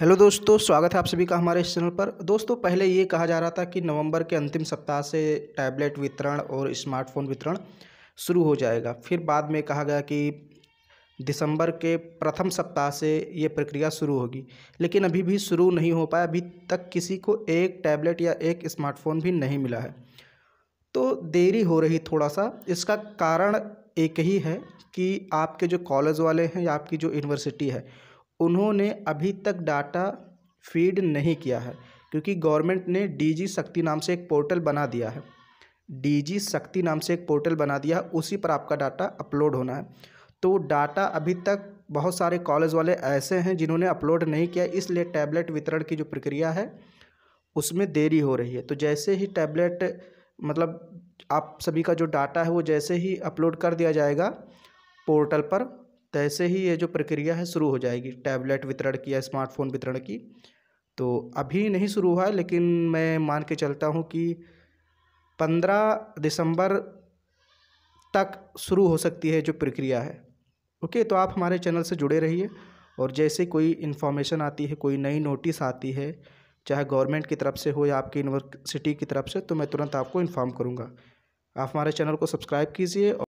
hello दोस्तों स्वागत है आप सभी का हमारे इस चैनल पर दोस्तों पहले ये कहा जा रहा था कि नवंबर के अंतिम सप्ताह से टैबलेट वितरण और स्मार्टफोन वितरण शुरू हो जाएगा फिर बाद में कहा गया कि दिसंबर के प्रथम सप्ताह से ये प्रक्रिया शुरू होगी लेकिन अभी भी शुरू नहीं हो पाया अभी तक किसी को एक टैबलेट या एक स्मार्टफोन भी नहीं मिला है तो देरी हो रही थोड़ा सा इसका कारण एक ही है कि आपके जो कॉलेज वाले हैं या आपकी जो यूनिवर्सिटी है उन्होंने अभी तक डाटा फ़ीड नहीं किया है क्योंकि गवर्नमेंट ने डीजी शक्ति नाम से एक पोर्टल बना दिया है डीजी शक्ति नाम से एक पोर्टल बना दिया है उसी पर आपका डाटा अपलोड होना है तो डाटा अभी तक बहुत सारे कॉलेज वाले ऐसे हैं जिन्होंने अपलोड नहीं किया इसलिए टैबलेट वितरण की जो प्रक्रिया है उसमें देरी हो रही है तो जैसे ही टैबलेट मतलब आप सभी का जो डाटा है वो जैसे ही अपलोड कर दिया जाएगा पोर्टल पर तैसे तो ही ये जो प्रक्रिया है शुरू हो जाएगी टैबलेट वितरण की या स्मार्टफ़ोन वितरण की तो अभी नहीं शुरू हुआ है लेकिन मैं मान के चलता हूँ कि पंद्रह दिसंबर तक शुरू हो सकती है जो प्रक्रिया है ओके तो आप हमारे चैनल से जुड़े रहिए और जैसे कोई इन्फॉर्मेशन आती है कोई नई नोटिस आती है चाहे गवर्नमेंट की तरफ से हो या आपकी यूनिवर्सिटी की तरफ से तो मैं तुरंत आपको इन्फॉर्म करूँगा आप हमारे चैनल को सब्सक्राइब कीजिए